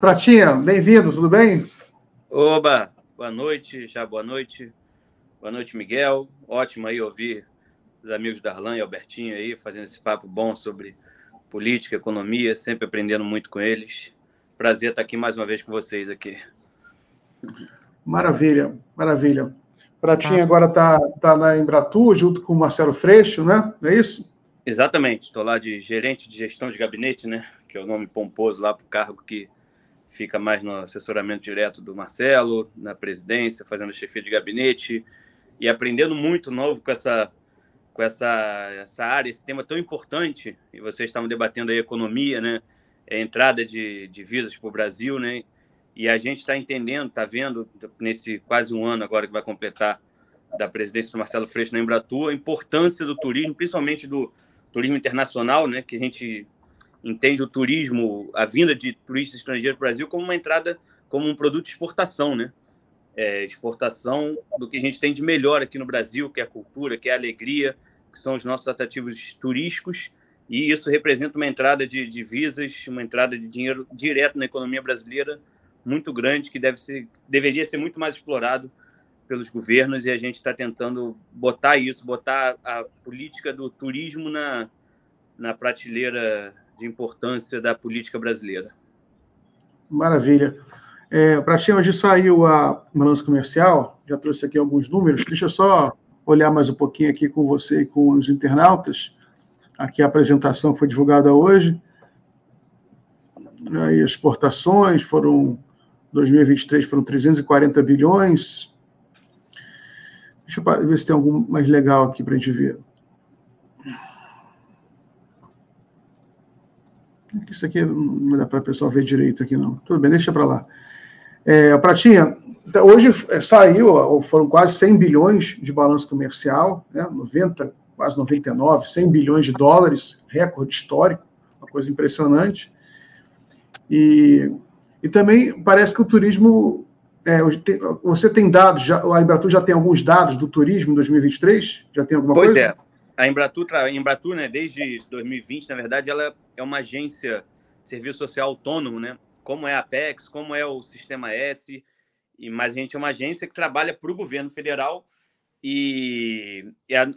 Pratinha, bem-vindo, tudo bem? Oba, boa noite, já boa noite. Boa noite, Miguel. Ótimo aí ouvir os amigos Darlan e Albertinho aí fazendo esse papo bom sobre política, economia, sempre aprendendo muito com eles. Prazer estar aqui mais uma vez com vocês aqui. Maravilha, maravilha. Pratinha agora está tá na Embratur, junto com o Marcelo Freixo, né? Não é isso? Exatamente, estou lá de gerente de gestão de gabinete, né? Que é o nome pomposo lá para o cargo que fica mais no assessoramento direto do Marcelo, na presidência, fazendo chefia de gabinete e aprendendo muito novo com essa com essa, essa área, esse tema tão importante, e vocês estavam debatendo aí economia, né? A é, entrada de, divisas para o Brasil, né? E a gente está entendendo, está vendo, nesse quase um ano agora que vai completar da presidência do Marcelo Freixo na Embratur, a importância do turismo, principalmente do turismo internacional, né? Que a gente entende o turismo, a vinda de turistas estrangeiros para o Brasil como uma entrada, como um produto de exportação, né? É, exportação do que a gente tem de melhor aqui no Brasil, que é a cultura, que é a alegria, que são os nossos atrativos turísticos, e isso representa uma entrada de divisas, uma entrada de dinheiro direto na economia brasileira muito grande, que deve ser, deveria ser muito mais explorado pelos governos, e a gente está tentando botar isso, botar a política do turismo na, na prateleira de importância da política brasileira. Maravilha. É, Para ti, hoje saiu a balança comercial, já trouxe aqui alguns números. Deixa eu só olhar mais um pouquinho aqui com você e com os internautas. Aqui a apresentação foi divulgada hoje. Aí, exportações foram 2023 foram 340 bilhões. Deixa eu ver se tem algum mais legal aqui para a gente ver. Isso aqui não dá para o pessoal ver direito aqui, não. Tudo bem, deixa para lá. É, Pratinha, tá, hoje é, saiu, foram quase 100 bilhões de balanço comercial, né, 90, quase 99, 100 bilhões de dólares, recorde histórico, uma coisa impressionante. E, e também parece que o turismo. É, você tem dados, já, a Embratur já tem alguns dados do turismo em 2023? Já tem alguma pois coisa? Pois é a Embratur, a Embratur né, desde 2020, na verdade, ela é uma agência de serviço social autônomo, né? Como é a Apex, como é o Sistema S, e mas a gente é uma agência que trabalha para o governo federal e, a,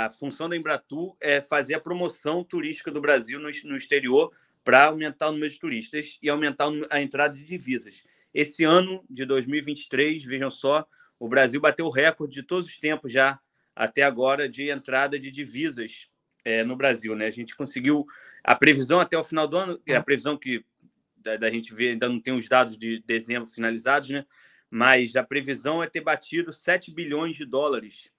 a, a, função da Embratur é fazer a promoção turística do Brasil no, no exterior para aumentar o número de turistas e aumentar a entrada de divisas. Esse ano de 2023, vejam só, o Brasil bateu o recorde de todos os tempos já até agora de entrada de divisas é, no Brasil. Né? A gente conseguiu a previsão até o final do ano, é a uhum. previsão que da, da gente ver, ainda não tem os dados de dezembro finalizados, né? mas a previsão é ter batido 7 bilhões de dólares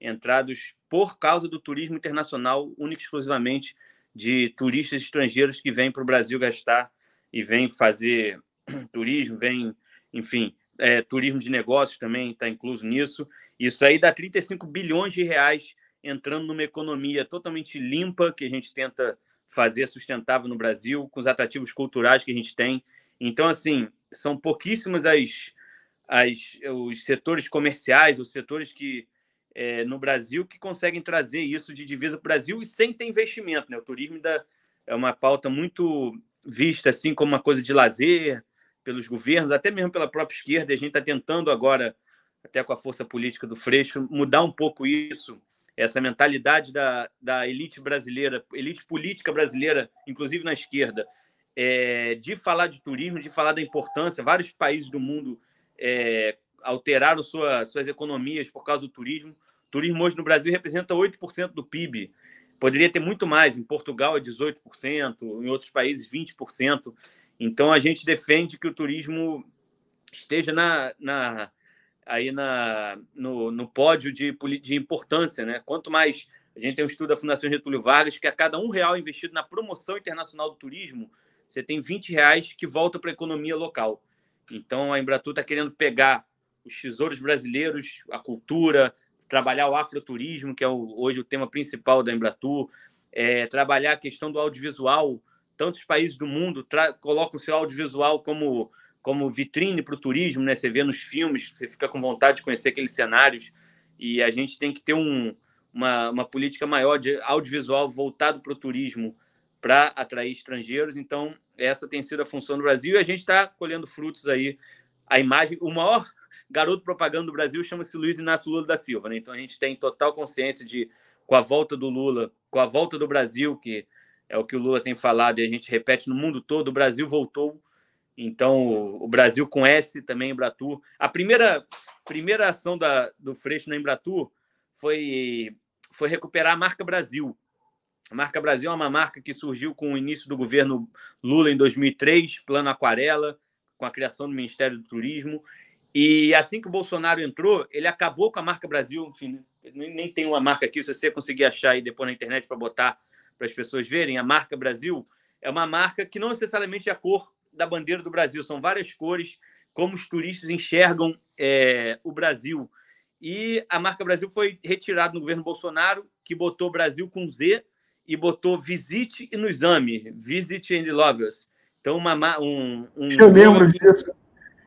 entrados por causa do turismo internacional, única e exclusivamente de turistas estrangeiros que vêm para o Brasil gastar e vêm fazer turismo, vêm, enfim, é, turismo de negócios também está incluso nisso. Isso aí dá 35 bilhões de reais entrando numa economia totalmente limpa que a gente tenta fazer sustentável no Brasil, com os atrativos culturais que a gente tem. Então, assim, são pouquíssimas as, as, os setores comerciais, os setores que é, no Brasil que conseguem trazer isso de divisa para o Brasil e sem ter investimento. Né? O turismo ainda é uma pauta muito vista assim como uma coisa de lazer pelos governos, até mesmo pela própria esquerda. A gente está tentando agora até com a força política do Freixo, mudar um pouco isso, essa mentalidade da, da elite brasileira, elite política brasileira, inclusive na esquerda, é, de falar de turismo, de falar da importância. Vários países do mundo é, alteraram sua, suas economias por causa do turismo. O turismo hoje no Brasil representa 8% do PIB. Poderia ter muito mais. Em Portugal é 18%, em outros países 20%. Então a gente defende que o turismo esteja na, na aí na, no, no pódio de, de importância, né? Quanto mais a gente tem um estudo da Fundação Getúlio Vargas que a é cada um real investido na promoção internacional do turismo, você tem 20 reais que volta para a economia local. Então a Embratur está querendo pegar os tesouros brasileiros, a cultura, trabalhar o afroturismo, que é o, hoje o tema principal da Embratur, é, trabalhar a questão do audiovisual. Tantos países do mundo colocam o seu audiovisual como como vitrine para o turismo, né? Você vê nos filmes, você fica com vontade de conhecer aqueles cenários e a gente tem que ter um, uma, uma política maior de audiovisual voltado para o turismo para atrair estrangeiros. Então, essa tem sido a função do Brasil e a gente está colhendo frutos aí. A imagem, o maior garoto propaganda do Brasil chama-se Luiz Inácio Lula da Silva, né? Então, a gente tem total consciência de, com a volta do Lula, com a volta do Brasil, que é o que o Lula tem falado e a gente repete no mundo todo, o Brasil voltou então, o Brasil com S também, Embratur. A primeira, primeira ação da, do Freixo na Embratur foi, foi recuperar a marca Brasil. A marca Brasil é uma marca que surgiu com o início do governo Lula em 2003, Plano Aquarela, com a criação do Ministério do Turismo. E assim que o Bolsonaro entrou, ele acabou com a marca Brasil. Enfim, né? nem tem uma marca aqui, se você conseguir achar aí depois na internet para botar para as pessoas verem, a marca Brasil é uma marca que não necessariamente é a cor da bandeira do Brasil, são várias cores, como os turistas enxergam é, o Brasil. E a marca Brasil foi retirada no governo Bolsonaro, que botou Brasil com Z e botou visite e nos ame, visit and love us. Então, uma, um, um Eu lembro que, disso.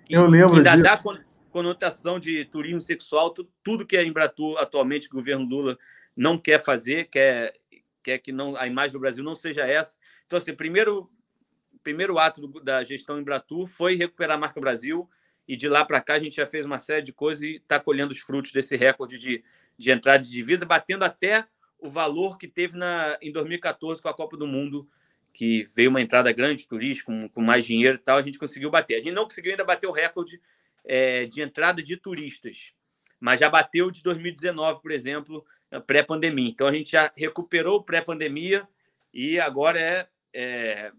Eu lembro ainda disso. dá conotação de turismo sexual, tudo que a é Embratur atualmente, o governo Lula, não quer fazer, quer, quer que não, a imagem do Brasil não seja essa. Então, assim, primeiro primeiro ato do, da gestão Embratur foi recuperar a marca Brasil, e de lá para cá a gente já fez uma série de coisas e está colhendo os frutos desse recorde de, de entrada de divisa, batendo até o valor que teve na, em 2014 com a Copa do Mundo, que veio uma entrada grande, turística, com, com mais dinheiro e tal, a gente conseguiu bater. A gente não conseguiu ainda bater o recorde é, de entrada de turistas, mas já bateu de 2019, por exemplo, pré-pandemia. Então a gente já recuperou pré-pandemia e agora é, é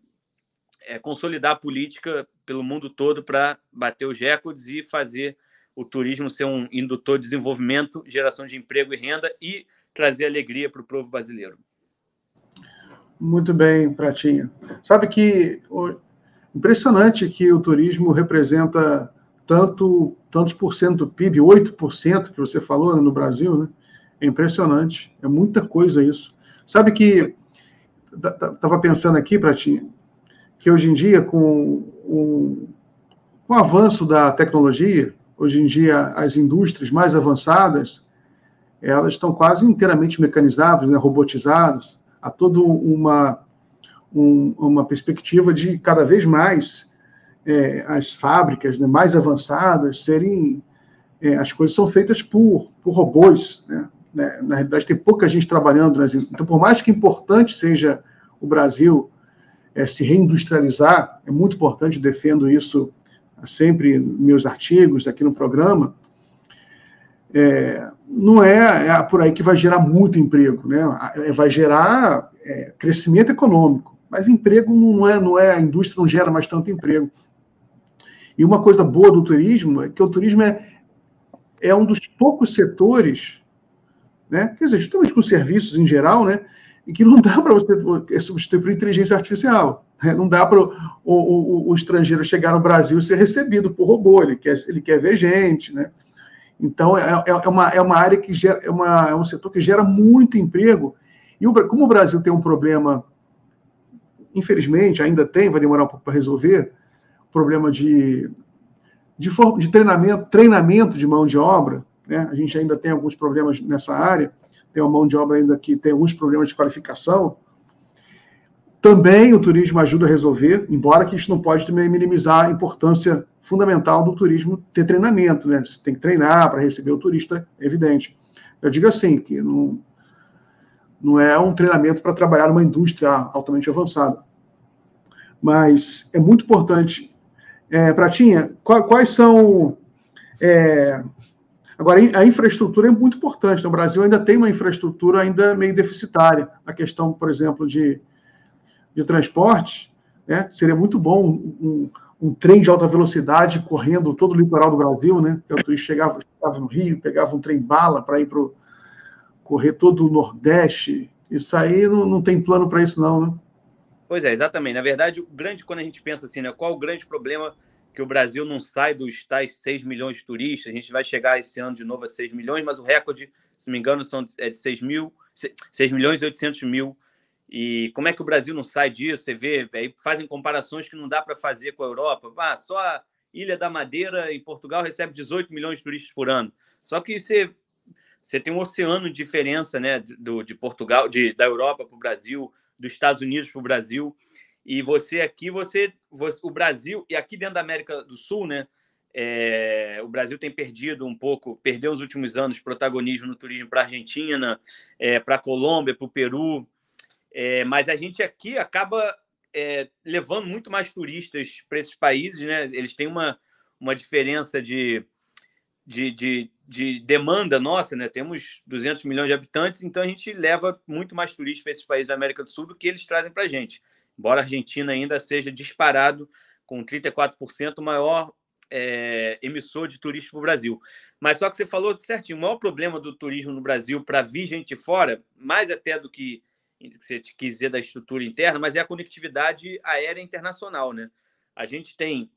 é, consolidar a política pelo mundo todo para bater os recordes e fazer o turismo ser um indutor de desenvolvimento, geração de emprego e renda e trazer alegria para o povo brasileiro. Muito bem, Pratinho. Sabe que impressionante que o turismo representa tanto tantos por cento do PIB, 8% que você falou né, no Brasil, né? É impressionante, é muita coisa isso. Sabe que estava pensando aqui, Pratinho, que hoje em dia, com, um, com o avanço da tecnologia, hoje em dia as indústrias mais avançadas, elas estão quase inteiramente mecanizadas, né, robotizadas, há toda uma, um, uma perspectiva de cada vez mais é, as fábricas né, mais avançadas serem. É, as coisas são feitas por, por robôs. Né? Na realidade, tem pouca gente trabalhando. Brasil então, por mais que importante seja o Brasil é, se reindustrializar, é muito importante, defendo isso ah, sempre nos meus artigos, aqui no programa, é, não é, é, por aí que vai gerar muito emprego, né? É, vai gerar é, crescimento econômico, mas emprego não é, não é, a indústria não gera mais tanto emprego. E uma coisa boa do turismo é que o turismo é, é um dos poucos setores, né? quer dizer, justamente com serviços em geral, né? e que não dá para você substituir por inteligência artificial. Né? Não dá para o, o, o, estrangeiro chegar no Brasil e ser recebido por robô, ele quer, ele quer ver gente, né? Então, é, é, é uma, é uma área que gera, é, uma, é um setor que gera muito emprego. E o, como o Brasil tem um problema, infelizmente, ainda tem, vai demorar um pouco para resolver, problema de, de, de treinamento, treinamento de mão de obra, né? a gente ainda tem alguns problemas nessa área, tem uma mão de obra ainda que tem alguns problemas de qualificação. Também o turismo ajuda a resolver, embora que a gente não pode também minimizar a importância fundamental do turismo ter treinamento, né? Você tem que treinar para receber o turista, é evidente. Eu digo assim, que não, não é um treinamento para trabalhar numa indústria altamente avançada. Mas é muito importante. É, Pratinha, quais são é, Agora, a infraestrutura é muito importante. No então, Brasil ainda tem uma infraestrutura ainda meio deficitária. A questão, por exemplo, de, de transporte, né? seria muito bom um, um, trem de alta velocidade correndo todo o litoral do Brasil. Né? Eu chegava, chegava no Rio, pegava um trem bala para ir para correr todo o Nordeste. Isso aí não, não tem plano para isso, não. Né? Pois é, exatamente. Na verdade, o grande, quando a gente pensa assim, né, qual o grande problema que o Brasil não sai dos tais 6 milhões de turistas. A gente vai chegar esse ano de novo a 6 milhões, mas o recorde, se não me engano, são, é de 6 mil, 6 milhões e 800 mil. E como é que o Brasil não sai disso? Você vê, aí é, fazem comparações que não dá para fazer com a Europa. Ah, só a Ilha da Madeira, em Portugal, recebe 18 milhões de turistas por ano. Só que você, você tem um oceano de diferença né, do, de Portugal, de, da Europa para o Brasil, dos Estados Unidos para o Brasil. E você aqui, você, você, o Brasil, e aqui dentro da América do Sul, né? É, o Brasil tem perdido um pouco, perdeu os últimos anos protagonismo no turismo para a Argentina, é, para a Colômbia, para o Peru. É, mas a gente aqui acaba é, levando muito mais turistas para esses países, né? Eles têm uma, uma diferença de, de, de, de, demanda nossa, né? Temos 200 milhões de habitantes, então a gente leva muito mais turistas para esses países da América do Sul do que eles trazem para a gente embora a Argentina ainda seja disparado com 34% maior é, emissor de turismo para o Brasil. Mas só que você falou certinho, o maior problema do turismo no Brasil para vir gente fora, mais até do que você quiser da estrutura interna, mas é a conectividade aérea internacional, né? A gente tem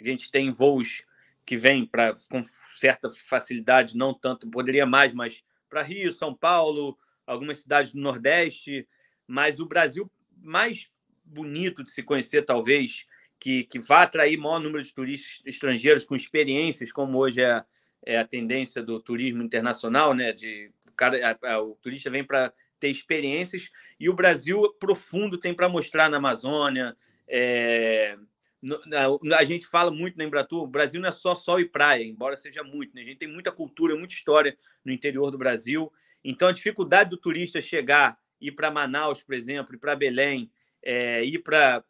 a gente tem voos que vêm para com certa facilidade, não tanto, poderia mais, mas para Rio, São Paulo, algumas cidades do Nordeste, mas o Brasil mais bonito de se conhecer, talvez, que, que vá atrair maior número de turistas estrangeiros com experiências, como hoje é, é a tendência do turismo internacional, né? De, o, cara, a, a, o turista vem para ter experiências e o Brasil profundo tem para mostrar na Amazônia. É, no, na, a gente fala muito na Embratur, o Brasil não é só sol e praia, embora seja muito, né? A gente tem muita cultura, muita história no interior do Brasil. Então, a dificuldade do turista chegar, ir para Manaus, por exemplo, ir para Belém, é, ir para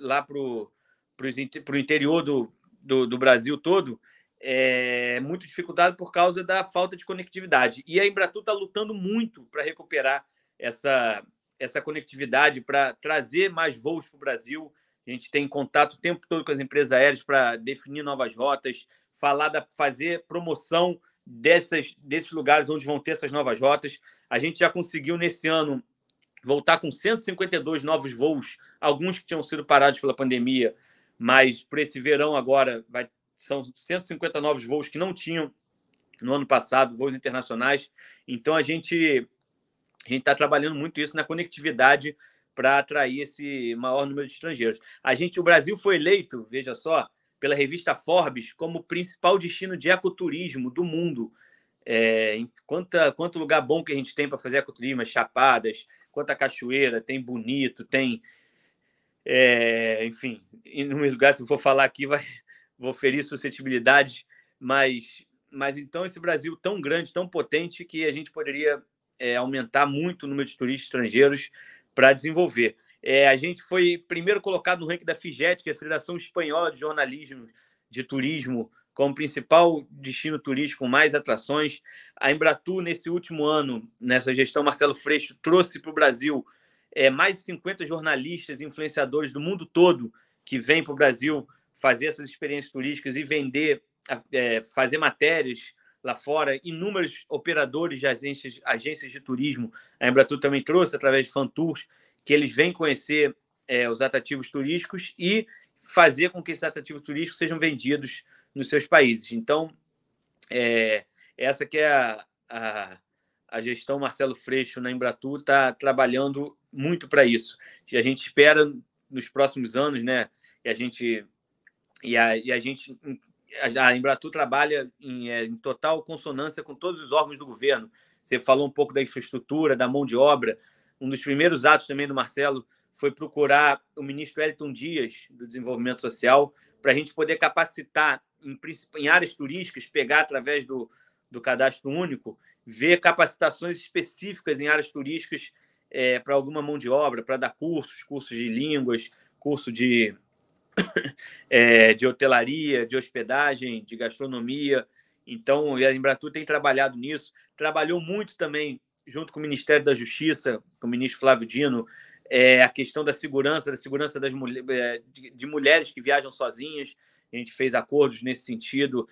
lá para o interior do, do, do, Brasil todo eh, é muito dificultado por causa da falta de conectividade. E a Embratu está lutando muito para recuperar essa, essa conectividade, para trazer mais voos para o Brasil. A gente tem contato o tempo todo com as empresas aéreas para definir novas rotas, falar da, fazer promoção dessas, desses lugares onde vão ter essas novas rotas. A gente já conseguiu nesse ano voltar com 152 novos voos, alguns que tinham sido parados pela pandemia, mas para esse verão agora vai, são 150 novos voos que não tinham no ano passado, voos internacionais. Então a gente a gente está trabalhando muito isso na conectividade para atrair esse maior número de estrangeiros. A gente, o Brasil foi eleito, veja só, pela revista Forbes como o principal destino de ecoturismo do mundo. É, quanto lugar bom que a gente tem para fazer ecoturismo, é chapadas, Quanta Cachoeira, tem Bonito, tem. É, enfim, em lugares, se eu for falar aqui, vai, vou ferir suscetibilidades, mas, mas então esse Brasil tão grande, tão potente, que a gente poderia é, aumentar muito o número de turistas estrangeiros para desenvolver. É, a gente foi primeiro colocado no ranking da FIGET, que é a Federação Espanhola de Jornalismo de Turismo como principal destino turístico, mais atrações. A Embratur, nesse último ano, nessa gestão, Marcelo Freixo trouxe para o Brasil é, mais de 50 jornalistas e influenciadores do mundo todo que vêm para o Brasil fazer essas experiências turísticas e vender, é, fazer matérias lá fora. Inúmeros operadores de agências, agências de turismo, a Embratur também trouxe através de Fantours, que eles vêm conhecer é, os atrativos turísticos e fazer com que esses atrativos turísticos sejam vendidos nos seus países. Então, é, essa que é a, a, a, gestão Marcelo Freixo na Embratur está trabalhando muito para isso. E a gente espera nos próximos anos, né? E a gente e a, e a gente a Embratur trabalha em, é, em total consonância com todos os órgãos do governo. Você falou um pouco da infraestrutura, da mão de obra. Um dos primeiros atos também do Marcelo foi procurar o ministro Elton Dias do Desenvolvimento Social para a gente poder capacitar em, em áreas turísticas, pegar através do, do cadastro único, ver capacitações específicas em áreas turísticas é, para alguma mão de obra, para dar cursos, cursos de línguas, curso de, é, de hotelaria, de hospedagem, de gastronomia. Então, a Embratur tem trabalhado nisso. Trabalhou muito também, junto com o Ministério da Justiça, com o ministro Flávio Dino, é, a questão da segurança, da segurança das, é, de, de mulheres que viajam sozinhas a gente fez acordos nesse sentido.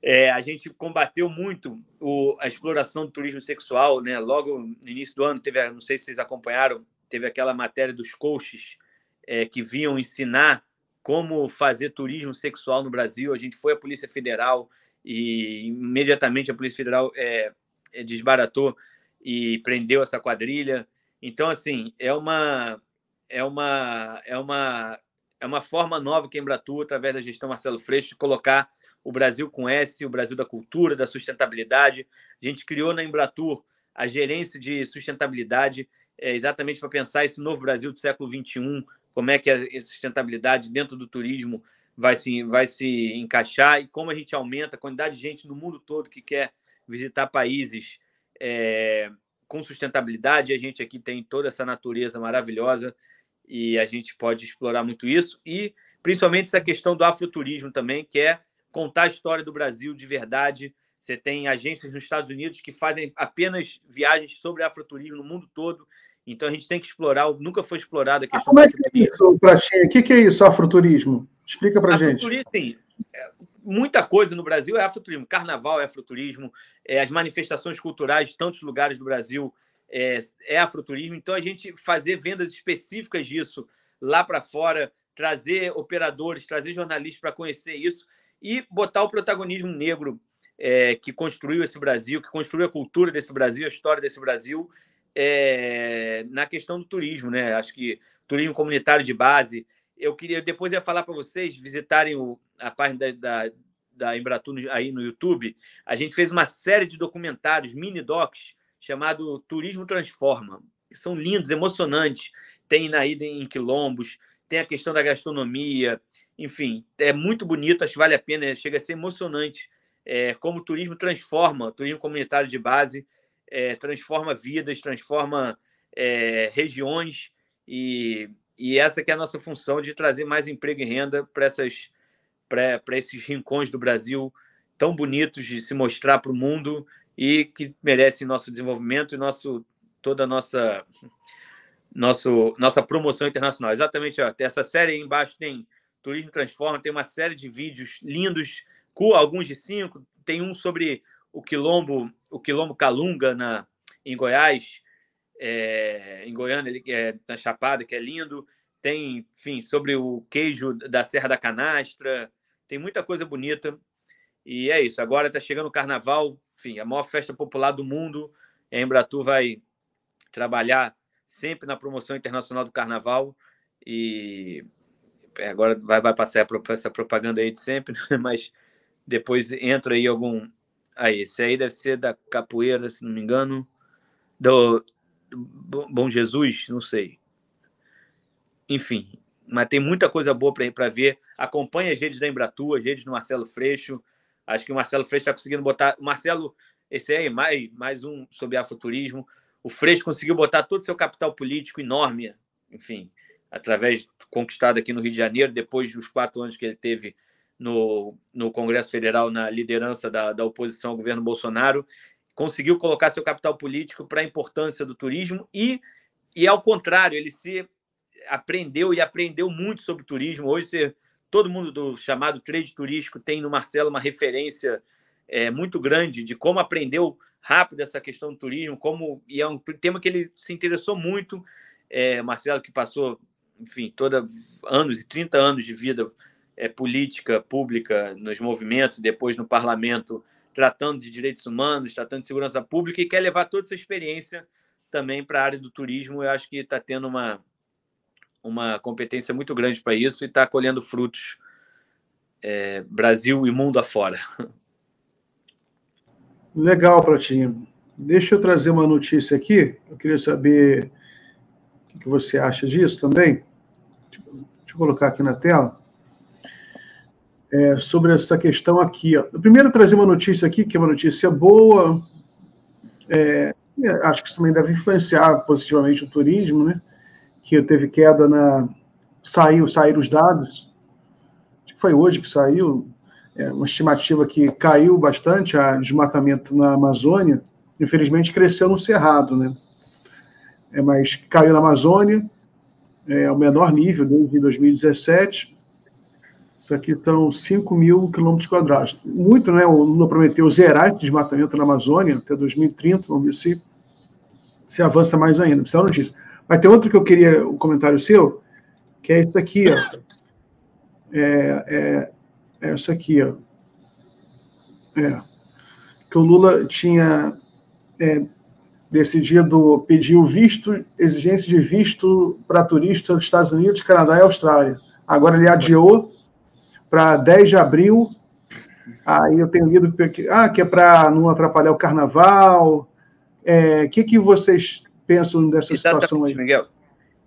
É, a gente combateu muito o, a exploração do turismo sexual, né? Logo no início do ano teve, não sei se vocês acompanharam, teve aquela matéria dos coaches é, que vinham ensinar como fazer turismo sexual no Brasil. A gente foi à Polícia Federal e imediatamente a Polícia Federal é, é desbaratou e prendeu essa quadrilha. Então, assim, é uma é uma é uma é uma forma nova que a Embratur, através da gestão Marcelo Freixo, de colocar o Brasil com S, o Brasil da cultura, da sustentabilidade. A gente criou na Embratur a gerência de sustentabilidade, é, exatamente para pensar esse novo Brasil do século XXI, como é que a sustentabilidade dentro do turismo vai se, vai se encaixar e como a gente aumenta a quantidade de gente no mundo todo que quer visitar países é, com sustentabilidade. E a gente aqui tem toda essa natureza maravilhosa e a gente pode explorar muito isso e principalmente essa questão do afroturismo também, que é contar a história do Brasil de verdade. Você tem agências nos Estados Unidos que fazem apenas viagens sobre afroturismo no mundo todo. Então a gente tem que explorar, nunca foi explorada a questão ah, como é que é isso, Praxinha? O que é isso, afroturismo? Explica pra afroturismo, gente. Sim, é, muita coisa no Brasil é afroturismo. Carnaval é afroturismo, é, as manifestações culturais de tantos lugares do Brasil é, é afroturismo. Então, a gente fazer vendas específicas disso lá para fora, trazer operadores, trazer jornalistas para conhecer isso e botar o protagonismo negro é, que construiu esse Brasil, que construiu a cultura desse Brasil, a história desse Brasil, é, na questão do turismo, né? Acho que turismo comunitário de base. Eu queria depois ia falar para vocês visitarem o, a página da, da, da Embratur aí no YouTube. A gente fez uma série de documentários, mini docs, chamado Turismo Transforma. São lindos, emocionantes. Tem na ida em quilombos, tem a questão da gastronomia, enfim, é muito bonito, acho que vale a pena, é, chega a ser emocionante é, como o turismo transforma, o turismo comunitário de base é, transforma vidas, transforma é, regiões e, e essa que é a nossa função de trazer mais emprego e renda para essas para esses rincões do Brasil tão bonitos de se mostrar para o mundo e que merece nosso desenvolvimento e nosso toda a nossa nosso, nossa promoção internacional. Exatamente, ó, essa série aí embaixo tem Turismo Transforma, tem uma série de vídeos lindos, com alguns de cinco, tem um sobre o quilombo, o quilombo Calunga na em Goiás, é, em Goiânia, ele, é, na Chapada, que é lindo. Tem, enfim, sobre o queijo da Serra da Canastra. Tem muita coisa bonita. E é isso. Agora está chegando o carnaval enfim, a maior festa popular do mundo. A Embratur vai trabalhar sempre na promoção internacional do carnaval e é, agora vai, vai passar essa propaganda aí de sempre, mas depois entra aí algum. Aí, esse aí deve ser da capoeira, se não me engano, do Bom Jesus, não sei. Enfim, mas tem muita coisa boa para ver. Acompanhe as redes da Embratur, as redes do Marcelo Freixo. Acho que o Marcelo Freixo está conseguindo botar. O Marcelo, esse aí, mais, mais um sobre afroturismo. O Freixo conseguiu botar todo o seu capital político enorme, enfim, através conquistado aqui no Rio de Janeiro, depois dos quatro anos que ele teve no, no Congresso Federal, na liderança da, da oposição ao governo Bolsonaro, conseguiu colocar seu capital político para a importância do turismo e, e, ao contrário, ele se aprendeu e aprendeu muito sobre turismo. Hoje você todo mundo do chamado trade turístico tem no Marcelo uma referência é, muito grande de como aprendeu rápido essa questão do turismo, como e é um tema que ele se interessou muito, é, Marcelo que passou, enfim, toda anos e 30 anos de vida é, política pública nos movimentos, depois no parlamento, tratando de direitos humanos, tratando de segurança pública e quer levar toda essa experiência também para a área do turismo. Eu acho que está tendo uma uma competência muito grande para isso e está colhendo frutos é, Brasil e mundo afora. Legal, Pratinho. Deixa eu trazer uma notícia aqui. Eu queria saber o que você acha disso também. Deixa eu colocar aqui na tela. É, sobre essa questão aqui. Ó. Primeiro, trazer uma notícia aqui, que é uma notícia boa. É, é acho que isso também deve influenciar positivamente o turismo, né? que teve queda na. Saiu, saíram os dados. Acho que foi hoje que saiu. É uma estimativa que caiu bastante a desmatamento na Amazônia. Infelizmente, cresceu no Cerrado, né? É, mas caiu na Amazônia, é, é o menor nível desde 2017. Isso aqui estão 5 mil quilômetros quadrados. Muito, né? O Lula prometeu zerar esse desmatamento na Amazônia até 2030, vamos ver se, se avança mais ainda. Precisa é notícia. Mas tem outro que eu queria, o um comentário seu, que é isso aqui, ó. É, é, é isso aqui, ó. É. Que o Lula tinha é, decidido pedir o visto, exigência de visto para turistas dos Estados Unidos, Canadá e Austrália. Agora ele adiou para 10 de abril. Aí eu tenho lido que, ah, que é para não atrapalhar o carnaval. O é, que, que vocês pensam nessa Exatamente, situação aí? Miguel.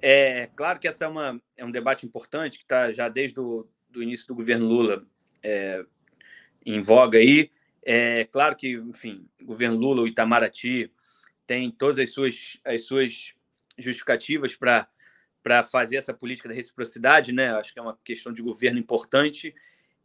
É claro que essa é, uma, é um debate importante que está já desde o do início do governo Lula é, em voga aí. É claro que, enfim, o governo Lula, o Itamaraty, tem todas as suas, as suas justificativas para fazer essa política da reciprocidade, né? Acho que é uma questão de governo importante.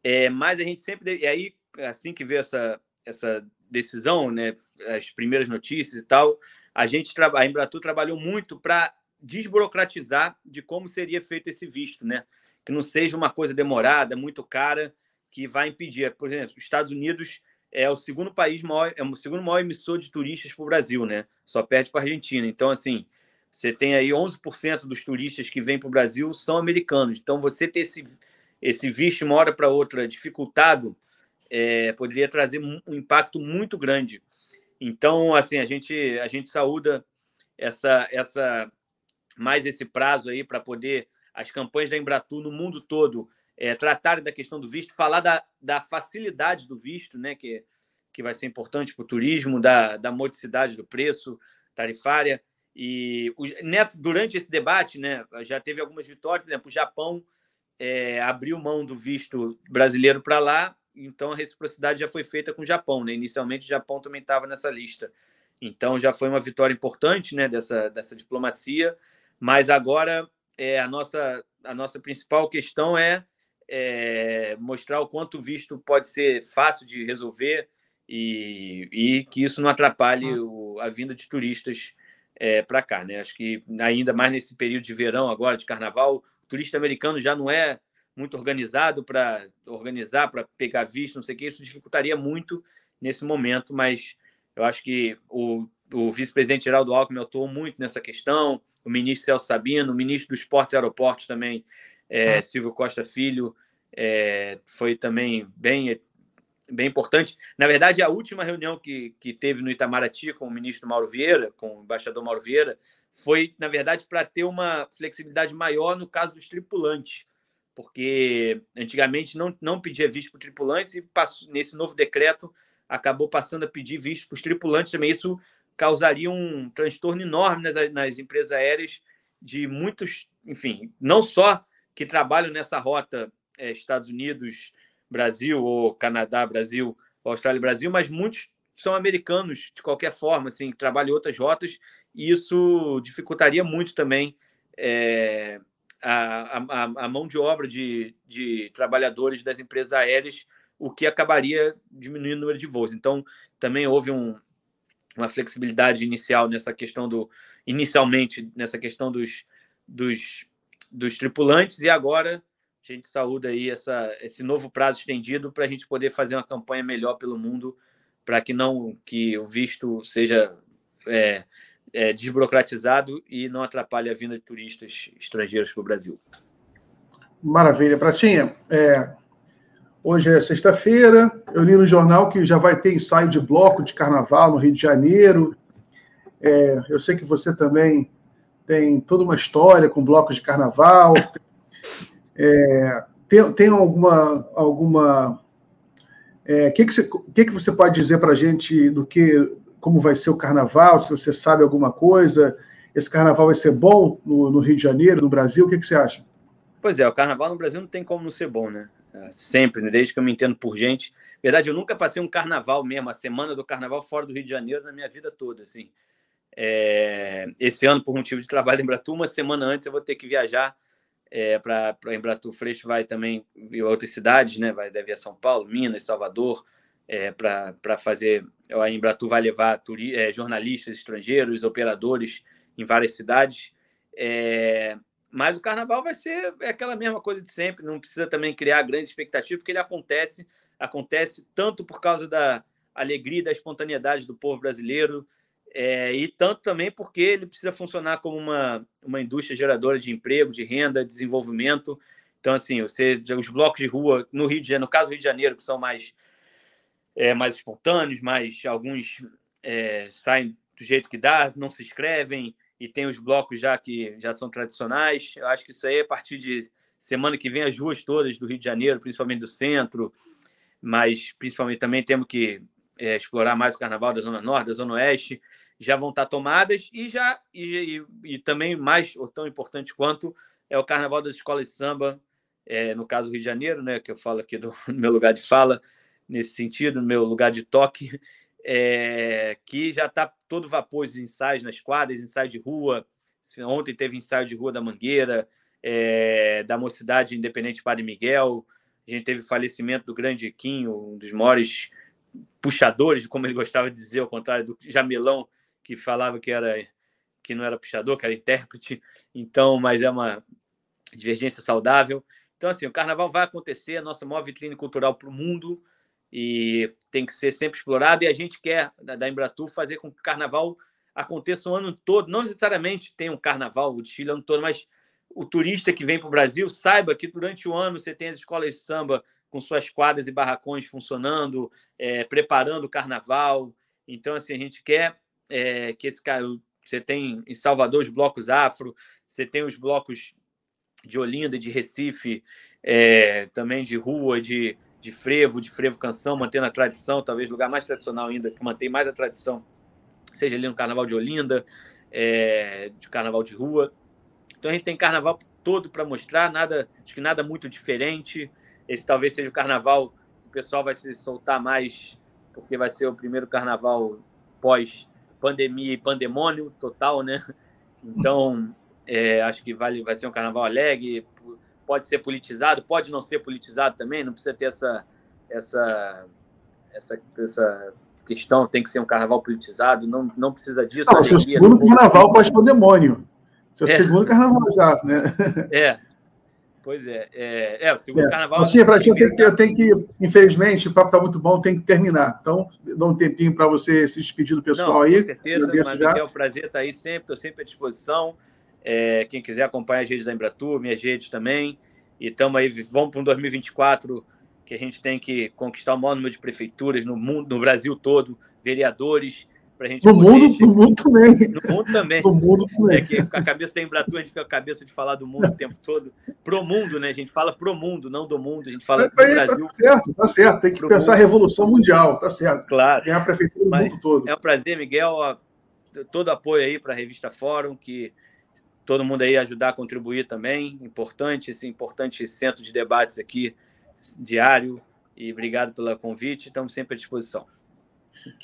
É, mas a gente sempre. E aí, assim que veio essa, essa decisão, né? As primeiras notícias e tal, a gente a Embratur trabalhou muito para desburocratizar de como seria feito esse visto, né? Que não seja uma coisa demorada, muito cara, que vai impedir. É, por exemplo, os Estados Unidos é o segundo país maior, é o segundo maior emissor de turistas para o Brasil, né? Só perde para a Argentina. Então, assim, você tem aí 11% dos turistas que vêm para o Brasil são americanos. Então, você ter esse, esse visto uma hora para outra dificultado é, poderia trazer um impacto muito grande então, assim, a gente, a gente saúda essa, essa mais esse prazo aí para poder as campanhas da Embratur no mundo todo é, tratarem da questão do visto, falar da, da facilidade do visto, né, que, que vai ser importante para o turismo, da, da modicidade do preço tarifária. E o, nessa, durante esse debate, né, já teve algumas vitórias, por exemplo, o Japão é, abriu mão do visto brasileiro para lá então a reciprocidade já foi feita com o Japão, né? Inicialmente o Japão também estava nessa lista. Então já foi uma vitória importante, né, dessa, dessa diplomacia, mas agora é, a nossa a nossa principal questão é, é mostrar o quanto o visto pode ser fácil de resolver e, e que isso não atrapalhe uhum. o, a vinda de turistas é, para cá, né? Acho que ainda mais nesse período de verão agora de carnaval, o turista americano já não é muito organizado para organizar, para pegar visto, não sei o que, isso dificultaria muito nesse momento, mas eu acho que o, o vice-presidente Geraldo Alckmin atuou muito nessa questão, o ministro Celso Sabino, o ministro dos Portos e Aeroportos também, é, é, Silvio Costa Filho, é, foi também bem, bem importante. Na verdade, a última reunião que, que teve no Itamaraty com o ministro Mauro Vieira, com o embaixador Mauro Vieira, foi, na verdade, para ter uma flexibilidade maior no caso dos tripulantes porque antigamente não, não pedia visto para tripulantes e passou, nesse novo decreto acabou passando a pedir visto para os tripulantes também. Isso causaria um transtorno enorme nas, nas empresas aéreas de muitos, enfim, não só que trabalham nessa rota é, Estados Unidos, Brasil ou Canadá, Brasil, Austrália, Brasil, mas muitos são americanos de qualquer forma, assim, trabalham em outras rotas e isso dificultaria muito também é, a, a, a mão de obra de, de trabalhadores das empresas aéreas, o que acabaria diminuindo o número de voos. Então, também houve um, uma flexibilidade inicial nessa questão do inicialmente nessa questão dos, dos, dos tripulantes e agora a gente saúda aí essa, esse novo prazo estendido para a gente poder fazer uma campanha melhor pelo mundo para que não que o visto seja é, é, desburocratizado e não atrapalhe a vinda de turistas estrangeiros para o Brasil. Maravilha, Pratinha. É, hoje é sexta-feira. Eu li no jornal que já vai ter ensaio de bloco de carnaval no Rio de Janeiro. É, eu sei que você também tem toda uma história com blocos de carnaval. É, tem, tem, alguma alguma o é, que, que, que, que você pode dizer para a gente do que como vai ser o carnaval, se você sabe alguma coisa. Esse carnaval vai ser bom no, no Rio de Janeiro, no Brasil? O que, que, você acha? Pois é, o carnaval no Brasil não tem como não ser bom, né? É, sempre, né? desde que eu me entendo por gente. Verdade, eu nunca passei um carnaval mesmo, a semana do carnaval fora do Rio de Janeiro na minha vida toda, assim. É, esse ano, por motivo de trabalho em Embratu, uma semana antes eu vou ter que viajar é, para Embratu Freixo, vai também em outras cidades, né? Vai, deve ir a São Paulo, Minas, Salvador, é, para fazer é, a Embratur vai levar é, jornalistas estrangeiros, operadores em várias cidades. É, mas o carnaval vai ser aquela mesma coisa de sempre, não precisa também criar grande expectativa, porque ele acontece, acontece tanto por causa da alegria da espontaneidade do povo brasileiro, é, e tanto também porque ele precisa funcionar como uma, uma indústria geradora de emprego, de renda, desenvolvimento. Então, assim, você, os blocos de rua no Rio de Janeiro, no caso do Rio de Janeiro, que são mais é, mais espontâneos, mas alguns é, saem do jeito que dá, não se inscrevem e tem os blocos já que já são tradicionais. Eu acho que isso aí, é a partir de semana que vem, as ruas todas do Rio de Janeiro, principalmente do centro, mas principalmente também temos que é, explorar mais o carnaval da Zona Norte, da Zona Oeste, já vão estar tomadas e já e, e, e também mais ou tão importante quanto é o carnaval das escolas de samba, é, no caso do Rio de Janeiro, né, que eu falo aqui do, no meu lugar de fala, nesse sentido, no meu lugar de toque, é, que já está todo vapor os ensaios nas quadras, ensaio de rua. Ontem teve ensaio de rua da Mangueira, é, da Mocidade Independente Padre Miguel. A gente teve falecimento do grande Quinho, um dos maiores puxadores, como ele gostava de dizer, ao contrário do Jamelão, que falava que era que não era puxador, que era intérprete. Então, mas é uma divergência saudável. Então, assim, o carnaval vai acontecer, a nossa maior vitrine cultural para o mundo e tem que ser sempre explorado. E a gente quer, da Embratur, fazer com que o carnaval aconteça o ano todo. Não necessariamente tem um carnaval, o desfile o ano todo, mas o turista que vem para o Brasil saiba que durante o ano você tem as escolas de samba com suas quadras e barracões funcionando, é, preparando o carnaval. Então, assim, a gente quer é, que esse cara. Você tem em Salvador os blocos afro, você tem os blocos de Olinda, de Recife, é, também de rua, de de frevo, de frevo canção, mantendo a tradição, talvez lugar mais tradicional ainda, que mantém mais a tradição, seja ali no Carnaval de Olinda, é, de Carnaval de Rua. Então a gente tem carnaval todo para mostrar, nada, acho que nada muito diferente. Esse talvez seja o carnaval que o pessoal vai se soltar mais, porque vai ser o primeiro carnaval pós pandemia e pandemônio total, né? Então, é, acho que vale, vai ser um carnaval alegre, pode ser politizado, pode não ser politizado também, não precisa ter essa, essa, essa, essa questão, tem que ser um carnaval politizado, não, não precisa disso. Não, seu segundo não... carnaval pode ser um demônio. Seu é. segundo carnaval já, né? É. Pois é. É, é o segundo é. carnaval. Sim, pra ti, eu, que, eu tenho que, infelizmente, o papo está muito bom, tem que terminar. Então, dá um tempinho para você se despedir do pessoal não, aí. Com certeza, mas já. é um prazer estar tá aí sempre, estou sempre à disposição. É, quem quiser acompanha as redes da Embratur, minhas redes também. E estamos aí, vamos para um 2024 que a gente tem que conquistar o maior número de prefeituras no mundo, no Brasil todo, vereadores, para a gente. No mundo, gente... no mundo também. No mundo também. No mundo também. É que a cabeça da Embratur, a gente fica com a cabeça de falar do mundo o tempo todo. Pro mundo, né? A gente fala pro mundo, não do mundo. A gente fala do tá Brasil. Tá certo, tá certo. Tem que pro pensar mundo. a revolução mundial, tá certo. Claro. Tem a prefeitura do mundo todo. É um prazer, Miguel. Todo apoio aí para a revista Fórum, que todo mundo aí ajudar a contribuir também. Importante esse importante centro de debates aqui diário e obrigado pelo convite. Estamos sempre à disposição.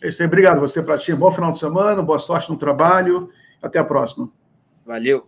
É isso aí, obrigado você, Pratinho. Bom final de semana, boa sorte no trabalho. Até a próxima. Valeu.